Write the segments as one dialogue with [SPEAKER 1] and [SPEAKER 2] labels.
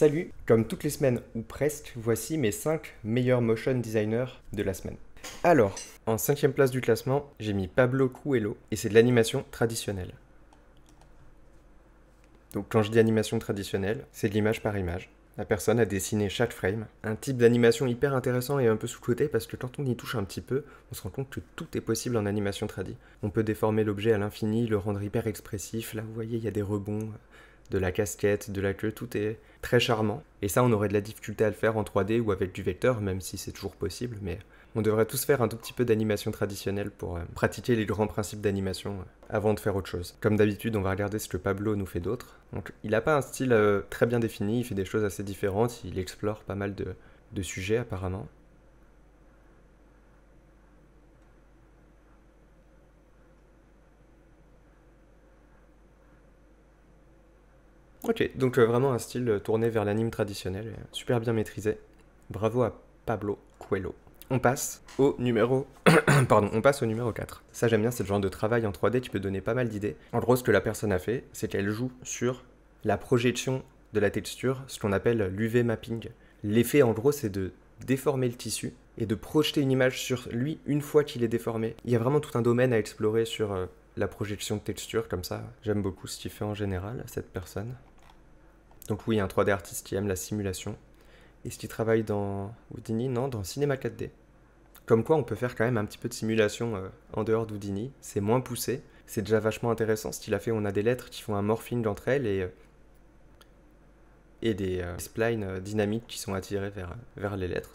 [SPEAKER 1] Salut Comme toutes les semaines, ou presque, voici mes 5 meilleurs motion designers de la semaine. Alors, en cinquième place du classement, j'ai mis Pablo Couello et c'est de l'animation traditionnelle. Donc quand je dis animation traditionnelle, c'est de l'image par image. La personne a dessiné chaque frame, un type d'animation hyper intéressant et un peu sous-côté parce que quand on y touche un petit peu, on se rend compte que tout est possible en animation tradie. On peut déformer l'objet à l'infini, le rendre hyper expressif, là vous voyez il y a des rebonds, de la casquette, de la queue, tout est très charmant. Et ça, on aurait de la difficulté à le faire en 3D ou avec du vecteur, même si c'est toujours possible, mais on devrait tous faire un tout petit peu d'animation traditionnelle pour euh, pratiquer les grands principes d'animation euh, avant de faire autre chose. Comme d'habitude, on va regarder ce que Pablo nous fait d'autre. Donc, il n'a pas un style euh, très bien défini, il fait des choses assez différentes, il explore pas mal de sujets apparemment. Ok, donc euh, vraiment un style euh, tourné vers l'anime traditionnel, euh, super bien maîtrisé. Bravo à Pablo Coelho. On passe au numéro pardon, on passe au numéro 4. Ça j'aime bien, c'est le genre de travail en 3D qui peut donner pas mal d'idées. En gros, ce que la personne a fait, c'est qu'elle joue sur la projection de la texture, ce qu'on appelle l'UV mapping. L'effet en gros, c'est de déformer le tissu et de projeter une image sur lui une fois qu'il est déformé. Il y a vraiment tout un domaine à explorer sur la projection de texture comme ça. J'aime beaucoup ce qu'il fait en général, cette personne. Donc oui, un 3D artiste qui aime la simulation. Et ce qui travaille dans Houdini, non, dans Cinema 4D. Comme quoi, on peut faire quand même un petit peu de simulation euh, en dehors d'Houdini. C'est moins poussé. C'est déjà vachement intéressant. Ce qu'il a fait, on a des lettres qui font un morphing entre elles et, euh, et des euh, splines dynamiques qui sont attirées vers, vers les lettres.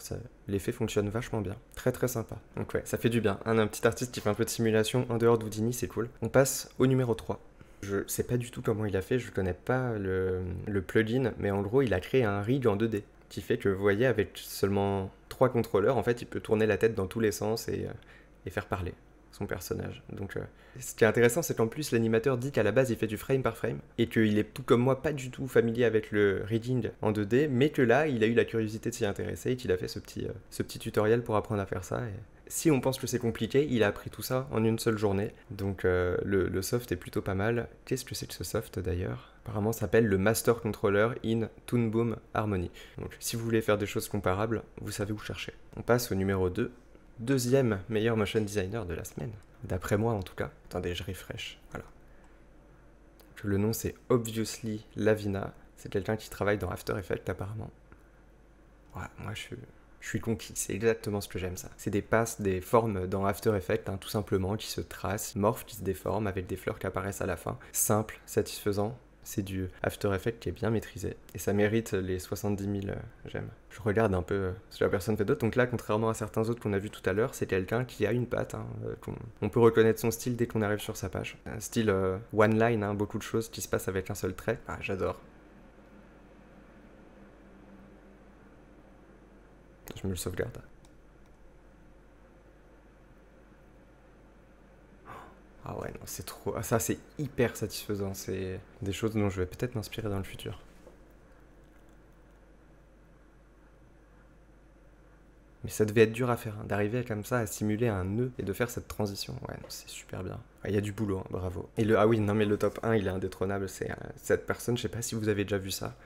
[SPEAKER 1] L'effet fonctionne vachement bien. Très très sympa. Donc ouais, ça fait du bien. Un, un petit artiste qui fait un peu de simulation en dehors d'Houdini, c'est cool. On passe au numéro 3. Je sais pas du tout comment il a fait, je connais pas le, plugin, mais en gros, il a créé un rig en 2D qui fait que vous voyez, avec seulement trois contrôleurs, en fait, il peut tourner la tête dans tous les sens et euh, faire parler son personnage. Donc, euh, ce qui est intéressant, c'est qu'en plus, l'animateur dit qu'à la base, il fait du frame par frame et qu'il est tout comme moi, pas du tout familier avec le reading en 2D, mais que là, il a eu la curiosité de s'y intéresser et qu'il a fait ce petit, euh, ce petit tutoriel pour apprendre à faire ça. Et... Si on pense que c'est compliqué, il a appris tout ça en une seule journée. Donc, euh, le, soft est plutôt pas mal. Qu'est-ce que c'est que ce soft d'ailleurs apparemment s'appelle le Master Controller in Toon Boom Harmony. Donc si vous voulez faire des choses comparables, vous savez où chercher. On passe au numéro 2, deuxième meilleur motion designer de la semaine. D'après moi, en tout cas. Attendez, je refresh. Voilà. Le nom, c'est Obviously Lavina. C'est quelqu'un qui travaille dans After Effects, apparemment. moi, je, suis conquis. C'est exactement ce que j'aime, ça. C'est des passes, des formes dans After Effects, hein, tout simplement, qui se tracent, morphent, qui se déforment, avec des fleurs qui apparaissent à la fin. Simple, satisfaisant, c'est du After Effects qui est bien maîtrisé. Et ça mérite les 70 000 euh, j'aime. Je regarde un peu sur euh, ce que la personne fait d'autre. Donc là, contrairement à certains autres qu'on a vu tout à l'heure, c'est quelqu'un qui a une patte. Hein, euh, on, peut reconnaître son style dès qu'on arrive sur sa page. Un style one line, hein, beaucoup de choses qui se passent avec un seul trait. Ah, j'adore. Je me le sauvegarde. C'est trop. Ah, ça, c'est hyper satisfaisant. C'est des choses dont je vais peut-être m'inspirer dans le futur. Mais ça devait être dur à faire, hein, d'arriver comme ça à simuler un nœud et de faire cette transition. Ouais, c'est super bien. Ah, il y a du boulot, hein, bravo. Et le, ah oui, non mais le top 1, il est indétrônable. C'est euh, cette personne, je sais pas si vous avez déjà vu ça.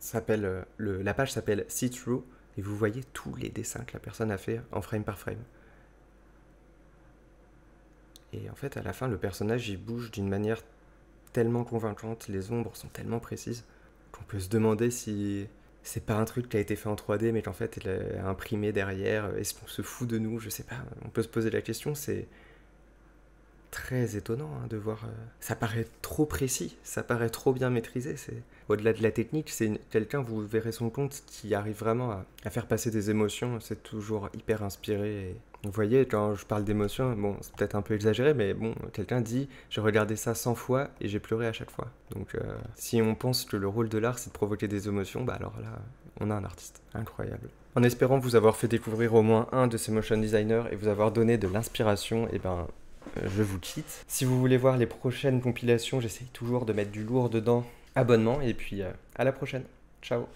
[SPEAKER 1] s'appelle euh, le, la page s'appelle See Through et vous voyez tous les dessins que la personne a fait en frame par frame. Et en fait, à la fin, le personnage il bouge d'une manière tellement convaincante, les ombres sont tellement précises qu'on peut se demander si c'est pas un truc qui a été fait en 3D mais qu'en fait il est imprimé derrière. Est-ce qu'on se fout de nous Je sais pas. On peut se poser la question. C'est très étonnant hein, de voir. Euh, ça paraît trop précis, ça paraît trop bien maîtrisé. C'est au-delà de la technique, c'est quelqu'un vous verrez son compte qui arrive vraiment à, à faire passer des émotions. C'est toujours hyper inspiré et vous voyez, quand je parle d'émotion, bon, c'est peut-être un peu exagéré, mais bon, quelqu'un dit J'ai regardé ça 100 fois et j'ai pleuré à chaque fois. Donc, euh, si on pense que le rôle de l'art c'est de provoquer des émotions, bah alors là, on a un artiste. Incroyable. En espérant vous avoir fait découvrir au moins un de ces motion designers et vous avoir donné de l'inspiration, et eh ben je vous quitte. Si vous voulez voir les prochaines compilations, j'essaye toujours de mettre du lourd dedans. Abonnement et puis euh, à la prochaine. Ciao